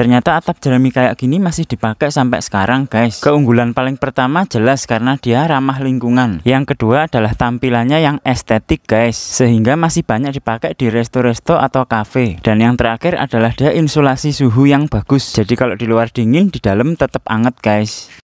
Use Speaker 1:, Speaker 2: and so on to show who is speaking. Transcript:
Speaker 1: Ternyata atap jerami kayak gini masih dipakai sampai sekarang guys. Keunggulan paling pertama jelas karena dia ramah lingkungan. Yang kedua adalah tampilannya yang estetik guys. Sehingga masih banyak dipakai di resto-resto atau cafe. Dan yang terakhir adalah dia insulasi suhu yang bagus. Jadi kalau di luar dingin, di dalam tetap anget guys.